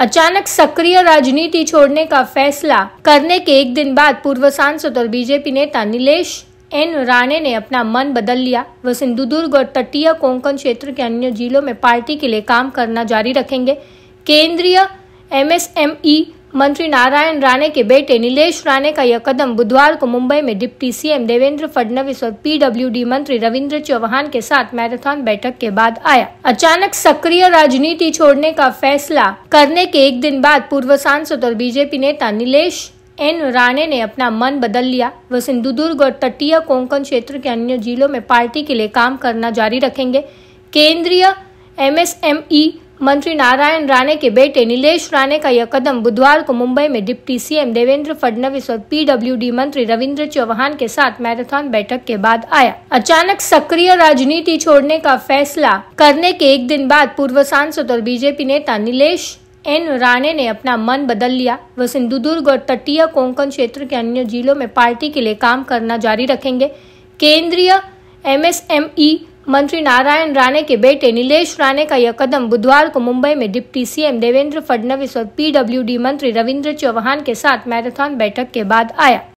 अचानक सक्रिय राजनीति छोड़ने का फैसला करने के एक दिन बाद पूर्व सांसद और बीजेपी नेता नीलेश एन राणे ने अपना मन बदल लिया वह सिंधुदुर्ग और तटीय कोंकण क्षेत्र के अन्य जिलों में पार्टी के लिए काम करना जारी रखेंगे केंद्रीय एमएसएमई मंत्री नारायण राणे के बेटे नीलेश राणे का यह कदम बुधवार को मुंबई में डिप्टी सीएम देवेंद्र फडणवीस और पीडब्ल्यूडी मंत्री रविंद्र चौहान के साथ मैराथन बैठक के बाद आया अचानक सक्रिय राजनीति छोड़ने का फैसला करने के एक दिन बाद पूर्व सांसद और बीजेपी नेता नीलेश एन राणे ने अपना मन बदल लिया वह सिंधुदुर्ग और तटीय कोंकण क्षेत्र के अन्य जिलों में पार्टी के लिए काम करना जारी रखेंगे केंद्रीय एमएसएमई मंत्री नारायण राणे के बेटे नीलेश राणे का यह कदम बुधवार को मुंबई में डिप्टी सीएम देवेंद्र फडणवीस और पीडब्ल्यूडी मंत्री रविंद्र चौहान के साथ मैराथन बैठक के बाद आया अचानक सक्रिय राजनीति छोड़ने का फैसला करने के एक दिन बाद पूर्व सांसद और बीजेपी नेता नीलेश एन राणे ने अपना मन बदल लिया वह सिंधुदुर्ग और तटीय कोंकण क्षेत्र के अन्य जिलों में पार्टी के लिए काम करना जारी रखेंगे केंद्रीय एमएसएमई मंत्री नारायण राणे के बेटे नीलेश राणे का यह कदम बुधवार को मुंबई में डिप्टी सीएम देवेंद्र फडणवीस और पीडब्ल्यूडी मंत्री रविंद्र चौहान के साथ मैराथन बैठक के बाद आया